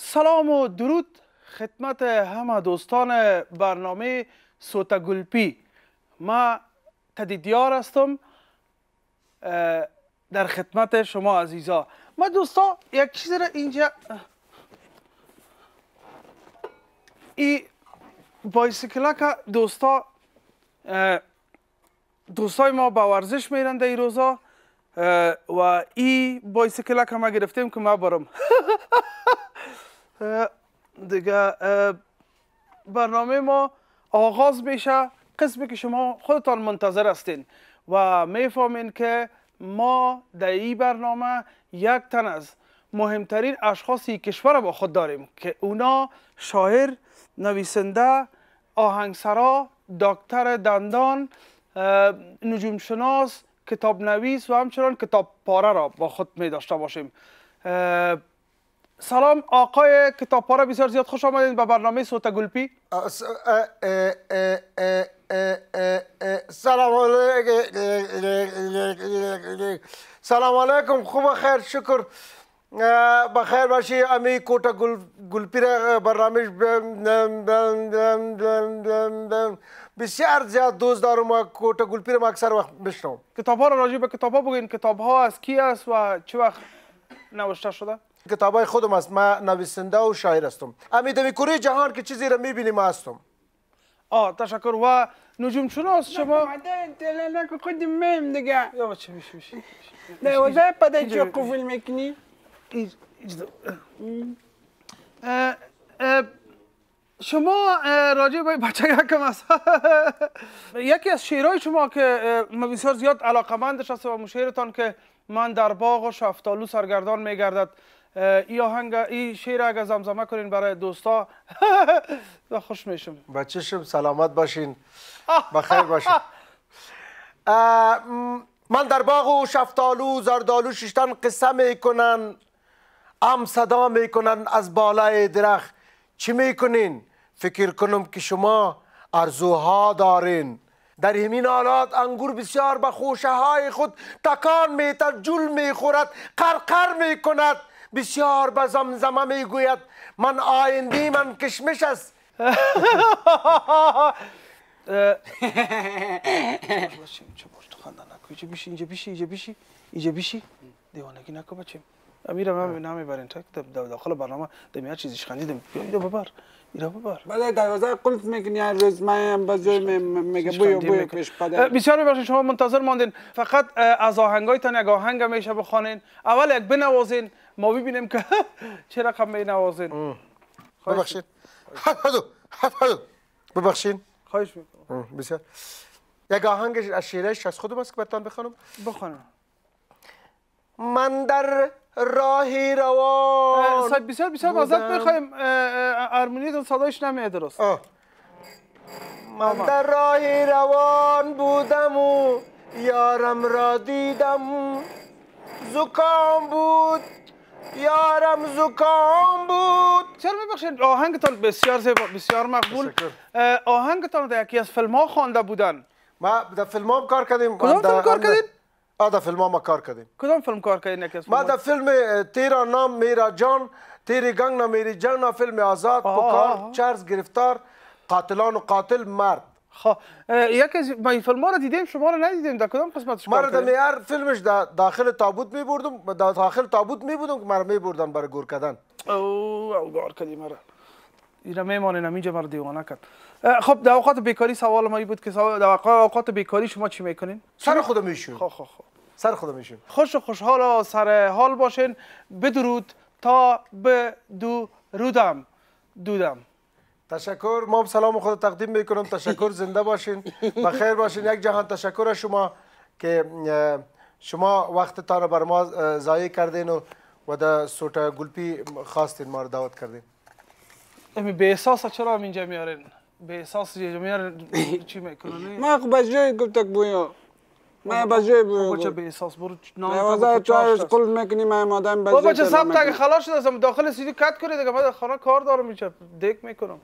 سلام و درود خدمت همه دوستان برنامه سوتا گلپی ما تدیدیار هستم در خدمت شما عزیزا ما دوستا یک چیز را اینجا ای بایسکلا دوستا دوستای ما به ورزش میرند ای روزا و ای بایسکلا ما گرفتیم که ما برم دیگه برنامه ما آغاز میشه قسمی که شما خودتان منتظر هستین و میفهمین که ما در این برنامه یک تن از مهمترین اشخاص کشور با خود داریم که اونا شاعر، نویسنده، آهنگسرا، دکتر دندان، نجومشناس، کتاب نویس و همچنان کتاب پاره را با خود می داشته باشیم سلام آقای کتابپاره بسیار زیاد خوش آمدید به برنامه سوتا گلپی سلام علیکم سلام علیکم خوب خیر شکر بخیر باشی امی کوتا گل گلپی را برنامه بسیار زیاد دوست دارم و کوتا گلپی را اکثر وقت میشنوم کتاب ها را راجع به کتاب ها بگین کتاب ها از کی است و چه وقت نوشته شده کتابای خودم است من نویسنده و شاعر هستم امیدمی کوری جهان که چیزی را میبینیم هستم آه تشکر و نجوم شناس شما خود دیگه یا نه وزای پده چه قفل میکنی شما راجع به بچه یکم یکی از شعرهای شما که من بسیار زیاد مندش هست و شعرتان که من در باغ و شفتالو سرگردان میگردد ای آهنگ ای شعر زمزمه کنین برای دوستا خوش میشم بچشم سلامت باشین بخیر باشین من در باغ و شفتالو زردالو شیشتن قصه میکنن ام صدا میکنن از بالای درخت چی میکنین فکر کنم که شما ارزوها دارین در همین حالات انگور بسیار به خوشه های خود تکان میتر جل میخورد قرقر میکند بسیار به زمزمه میگوید من آینده من کشمش است اینجا بیشی اینجا بیشی اینجا بیشی اینجا بیشی دیوانگی نکو بچه میرم من نمیبرین تا داخل برنامه دمی هر چیزیش خندیدم بیا ببر اینا ببر بعد بله، دروازه قلف میکنی هر روز من بازوی میگه بوی بوی پیش پدر بسیار شما منتظر ماندین فقط از آهنگایتان یک آهنگ میشه بخوانین اول یک بنوازین ما ببینیم که چه رقم خب می نوازین ببخشید حفظو خب، حفظو خب، ببخشین خواهش میکنم بسیار یک آهنگ از شیرش از خودم است که برتان بخونم بخونم من در راهی روان صاحب بسیار بسیار بخواییم ارمونی دون صدایش نمیه درست من در راهی روان بودم و یارم را دیدم زکام بود زکام بود چرا میبخشید آهنگتان بسیار زیبا بسیار مقبول آهنگتان در یکی از فیلم ها خوانده بودن ما در فیلم هم کار کردیم کدام فیلم کار کردیم؟ آ در فیلم ما کار کردیم کدام فیلم کار کردیم یکی از ما در فیلم تیرا نام میرا جان تیری گنگ نا میری جان فیلم آزاد پکار چرز گرفتار قاتلان و قاتل مرد خب یکی از ما این فیلم رو دیدیم شما رو ندیدیم در کدام قسمت ما رو در فیلمش داخل تابوت می بردم داخل تابوت می بودم که مرا می بردن برای گور کردن او او گور کردی مرا اینا میمانه نمینجا مرا دیوانه کرد خب در اوقات بیکاری سوال ما بود که در اوقات بیکاری شما چی میکنین سر خودم میشون خب خب خب سر خودم میشون خوش و خوشحال و سر حال باشین بدرود تا به دو رودم دودم تشکر ما سلام خود تقدیم میکنم تشکر زنده باشین بخیر باشین یک جهان تشکر از شما که شما وقتتان را بر ما ضایع کردین و و در سوتا گلپی خواستین ما رو دعوت کردین امی به احساس چرا اینجا میارین به احساس چی میکنن ما بجای گفتک بویا من بجه بابا بچه به احساس برو نام تو از قل میکنی من مادم بجه بچه سب تاگه خلاص شده داخل سیدی کت کنید دیگه من خانه کار دارم میشه دیک میکنم